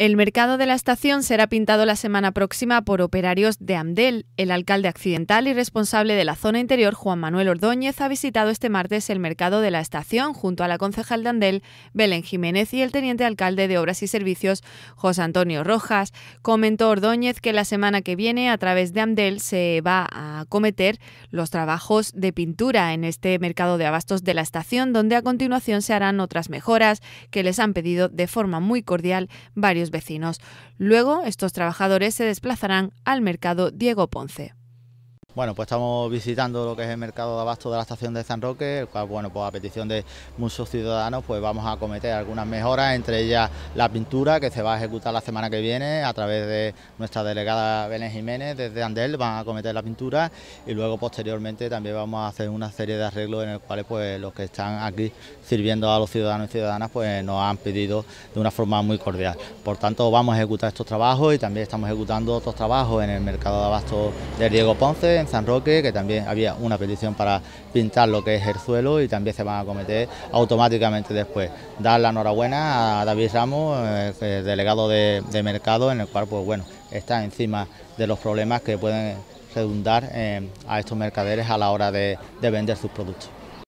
El mercado de la estación será pintado la semana próxima por operarios de AMDEL. El alcalde accidental y responsable de la zona interior, Juan Manuel Ordóñez, ha visitado este martes el mercado de la estación junto a la concejal de AMDEL, Belén Jiménez, y el teniente alcalde de Obras y Servicios, José Antonio Rojas. Comentó Ordóñez que la semana que viene, a través de AMDEL, se va a acometer los trabajos de pintura en este mercado de abastos de la estación, donde a continuación se harán otras mejoras que les han pedido de forma muy cordial varios vecinos. Luego, estos trabajadores se desplazarán al mercado Diego Ponce. Bueno, pues estamos visitando lo que es el mercado de abasto de la estación de San Roque, el cual, bueno, pues a petición de muchos ciudadanos, pues vamos a cometer algunas mejoras, entre ellas la pintura que se va a ejecutar la semana que viene a través de nuestra delegada Belén Jiménez desde Andel, van a cometer la pintura y luego posteriormente también vamos a hacer una serie de arreglos en el cual pues los que están aquí sirviendo a los ciudadanos y ciudadanas pues nos han pedido de una forma muy cordial. Por tanto, vamos a ejecutar estos trabajos y también estamos ejecutando otros trabajos en el mercado de abasto de Diego Ponce en San Roque, que también había una petición para pintar lo que es el suelo y también se van a cometer automáticamente después. Dar la enhorabuena a David Ramos, eh, delegado de, mercado, en el cual pues, bueno, está encima de los problemas que pueden redundar eh, a estos mercaderes a la hora de vender sus productos.